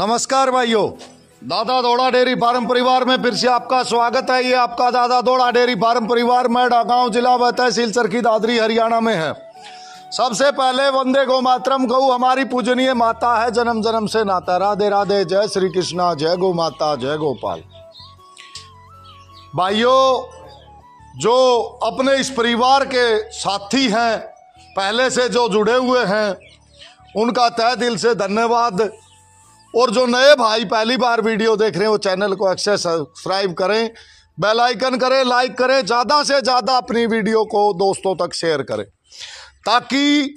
नमस्कार भाइयों दादा दौड़ा डेरी फार्म परिवार में फिर से आपका स्वागत है ये आपका दादा दौड़ा डेरी फार्म परिवार मैडा गांव जिला व तहसील सरखी दादरी हरियाणा में है सबसे पहले वंदे गो मातरम गौ हमारी पूजनीय माता है जन्म जन्म से नाता राधे राधे जय श्री कृष्णा जय गो माता जय गोपाल भाइयों जो अपने इस परिवार के साथी हैं पहले से जो जुड़े हुए हैं उनका तय दिल से धन्यवाद और जो नए भाई पहली बार वीडियो देख रहे हैं वो चैनल को अक्सर सब्सक्राइब करें बेल आइकन करें लाइक करें ज़्यादा से ज़्यादा अपनी वीडियो को दोस्तों तक शेयर करें ताकि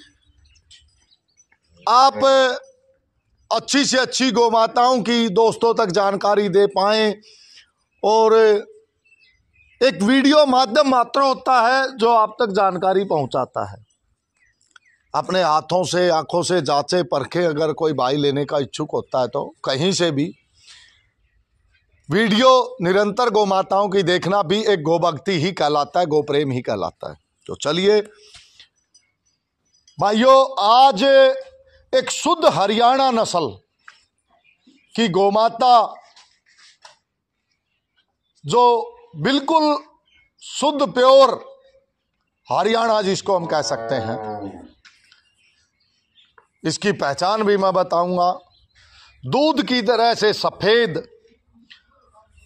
आप अच्छी से अच्छी गौ माताओं की दोस्तों तक जानकारी दे पाएँ और एक वीडियो माध्यम मात्र होता है जो आप तक जानकारी पहुंचाता है अपने हाथों से आंखों से जांचे परखे अगर कोई भाई लेने का इच्छुक होता है तो कहीं से भी वीडियो निरंतर गोमाताओं की देखना भी एक गोभक्ति ही कहलाता है गोप्रेम ही कहलाता है तो चलिए भाइयों आज एक शुद्ध हरियाणा नस्ल की गोमाता जो बिल्कुल शुद्ध प्योर हरियाणा जिसको हम कह सकते हैं इसकी पहचान भी मैं बताऊंगा दूध की तरह से सफेद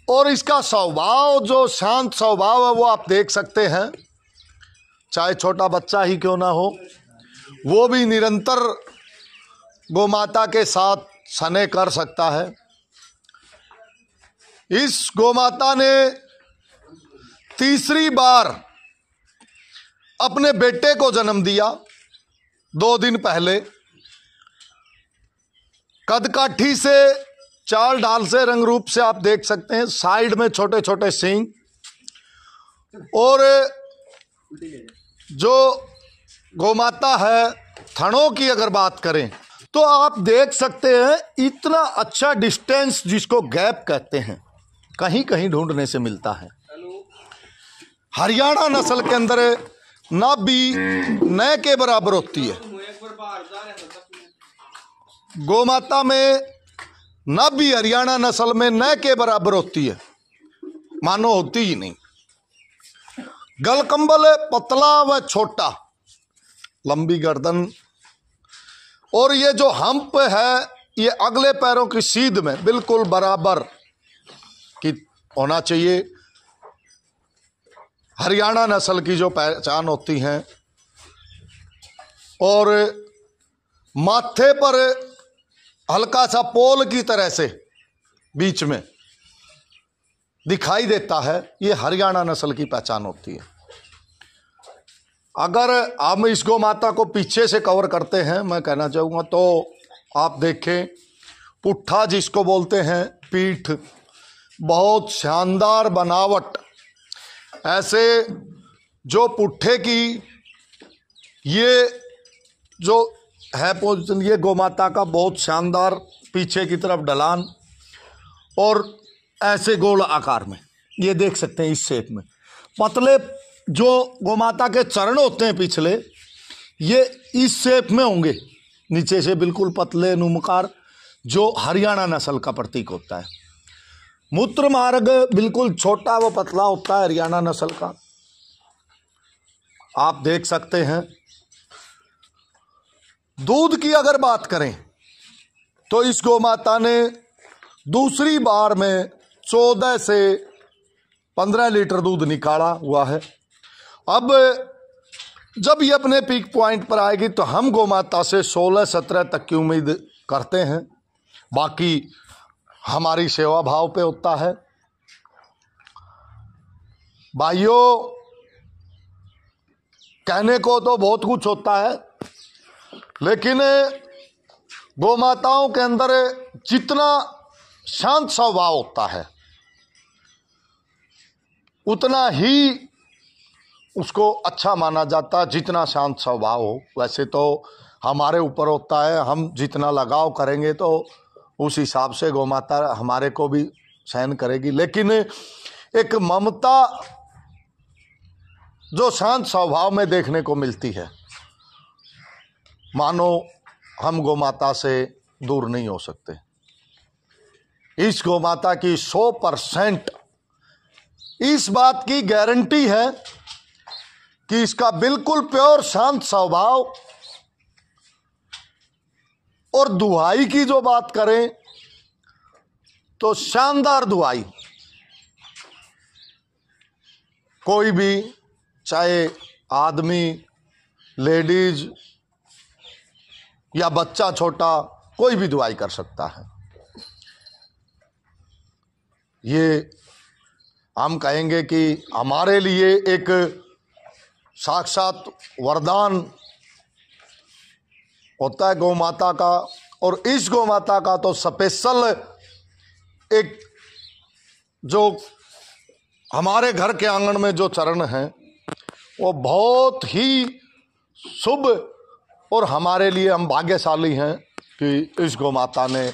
और इसका स्वभाव जो शांत स्वभाव है वो आप देख सकते हैं चाहे छोटा बच्चा ही क्यों ना हो वो भी निरंतर गोमाता के साथ सने कर सकता है इस गोमाता ने तीसरी बार अपने बेटे को जन्म दिया दो दिन पहले कदकाठी से चाल डाल से रंग रूप से आप देख सकते हैं साइड में छोटे छोटे सिंह और जो गौमाता है थनों की अगर बात करें तो आप देख सकते हैं इतना अच्छा डिस्टेंस जिसको गैप कहते हैं कहीं कहीं ढूंढने से मिलता है हरियाणा नस्ल के अंदर भी नए के बराबर होती है गोमाता में भी हरियाणा नस्ल में न के बराबर होती है मानो होती ही नहीं गलकंबल पतला व छोटा लंबी गर्दन और ये जो हम्प है ये अगले पैरों की सीध में बिल्कुल बराबर की होना चाहिए हरियाणा नस्ल की जो पहचान होती हैं और माथे पर हल्का सा पोल की तरह से बीच में दिखाई देता है ये हरियाणा नस्ल की पहचान होती है अगर हम इस गौ माता को पीछे से कवर करते हैं मैं कहना चाहूँगा तो आप देखें पुट्ठा जिसको बोलते हैं पीठ बहुत शानदार बनावट ऐसे जो पुट्ठे की ये जो है पोजिशन ये गोमाता का बहुत शानदार पीछे की तरफ ढलान और ऐसे गोल आकार में ये देख सकते हैं इस शेप में पतले जो गोमाता के चरण होते हैं पिछले ये इस शेप में होंगे नीचे से बिल्कुल पतले नुमकार जो हरियाणा नस्ल का प्रतीक होता है मूत्र मार्ग बिल्कुल छोटा व पतला होता है हरियाणा नस्ल का आप देख सकते हैं दूध की अगर बात करें तो इस गौ माता ने दूसरी बार में चौदह से पंद्रह लीटर दूध निकाला हुआ है अब जब ये अपने पीक पॉइंट पर आएगी तो हम गौ माता से सोलह सत्रह तक की उम्मीद करते हैं बाकी हमारी सेवा भाव पे होता है भाइयों कहने को तो बहुत कुछ होता है लेकिन गौ माताओं के अंदर जितना शांत स्वभाव होता है उतना ही उसको अच्छा माना जाता है जितना शांत स्वभाव हो वैसे तो हमारे ऊपर होता है हम जितना लगाव करेंगे तो उस हिसाब से गौ माता हमारे को भी सहन करेगी लेकिन एक ममता जो शांत स्वभाव में देखने को मिलती है मानो हम गौ माता से दूर नहीं हो सकते इस गौ माता की 100 परसेंट इस बात की गारंटी है कि इसका बिल्कुल प्योर शांत स्वभाव और दुहाई की जो बात करें तो शानदार दुहाई कोई भी चाहे आदमी लेडीज या बच्चा छोटा कोई भी दुआई कर सकता है ये हम कहेंगे कि हमारे लिए एक साक्षात वरदान होता है गौ माता का और इस गौ माता का तो स्पेशल एक जो हमारे घर के आंगन में जो चरण है वो बहुत ही शुभ और हमारे लिए हम भाग्यशाली हैं कि इस गौ माता ने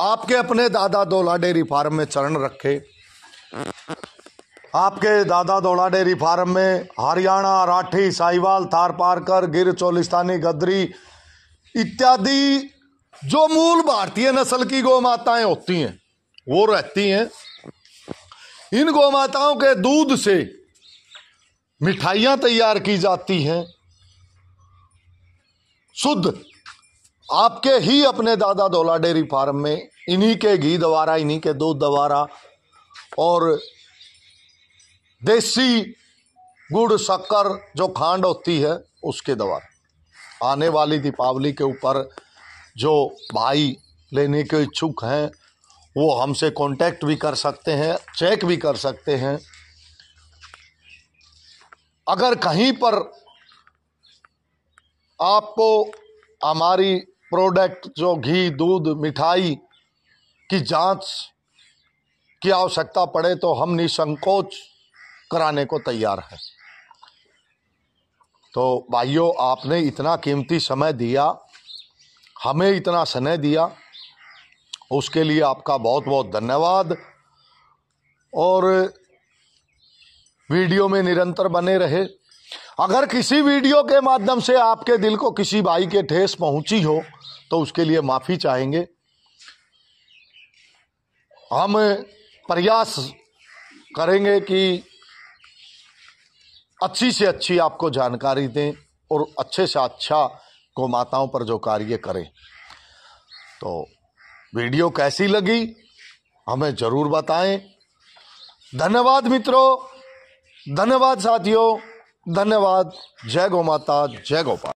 आपके अपने दादा दौला डेयरी फार्म में चरण रखे आपके दादा दौला डेयरी फार्म में हरियाणा राठी साहिवाल थार पारकर गिर चोलिस्तानी गदरी इत्यादि जो मूल भारतीय नस्ल की गौ माताएं होती हैं वो रहती हैं इन गौ माताओं के दूध से मिठाइयाँ तैयार की जाती हैं शुद्ध आपके ही अपने दादा दौला डेयरी फार्म में इन्हीं के घी दवारा इन्हीं के दूध दवारा और देसी गुड़ शक्कर जो खांड होती है उसके द्वारा आने वाली दीपावली के ऊपर जो भाई लेने के इच्छुक हैं वो हमसे कांटेक्ट भी कर सकते हैं चेक भी कर सकते हैं अगर कहीं पर आपको हमारी प्रोडक्ट जो घी दूध मिठाई की जांच की आवश्यकता पड़े तो हम निसंकोच कराने को तैयार हैं तो भाइयों आपने इतना कीमती समय दिया हमें इतना स्नेह दिया उसके लिए आपका बहुत बहुत धन्यवाद और वीडियो में निरंतर बने रहे अगर किसी वीडियो के माध्यम से आपके दिल को किसी भाई के ठेस पहुंची हो तो उसके लिए माफ़ी चाहेंगे हम प्रयास करेंगे कि अच्छी से अच्छी आपको जानकारी दें और अच्छे से अच्छा गोमाताओं माताओं पर जो कार्य करें तो वीडियो कैसी लगी हमें ज़रूर बताएं धन्यवाद मित्रों धन्यवाद साथियों धन्यवाद जय गौ माता जय गोपाल